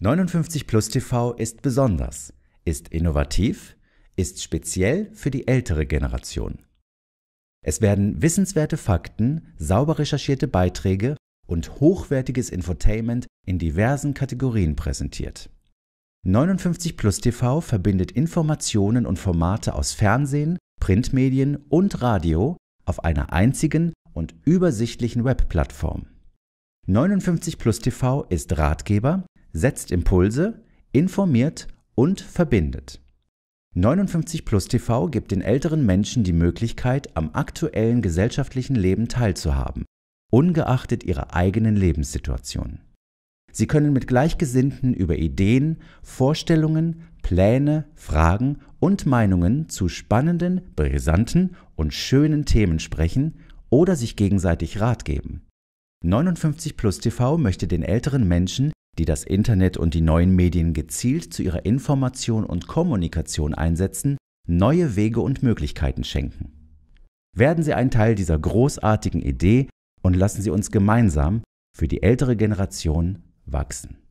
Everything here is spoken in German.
59 Plus TV ist besonders, ist innovativ, ist speziell für die ältere Generation. Es werden wissenswerte Fakten, sauber recherchierte Beiträge und hochwertiges Infotainment in diversen Kategorien präsentiert. 59 Plus TV verbindet Informationen und Formate aus Fernsehen, Printmedien und Radio auf einer einzigen und übersichtlichen Webplattform. 59 Plus TV ist Ratgeber, setzt Impulse, informiert und verbindet. 59 Plus TV gibt den älteren Menschen die Möglichkeit, am aktuellen gesellschaftlichen Leben teilzuhaben, ungeachtet ihrer eigenen Lebenssituation. Sie können mit Gleichgesinnten über Ideen, Vorstellungen, Pläne, Fragen und Meinungen zu spannenden, brisanten und schönen Themen sprechen oder sich gegenseitig Rat geben. 59 Plus TV möchte den älteren Menschen die das Internet und die neuen Medien gezielt zu ihrer Information und Kommunikation einsetzen, neue Wege und Möglichkeiten schenken. Werden Sie ein Teil dieser großartigen Idee und lassen Sie uns gemeinsam für die ältere Generation wachsen.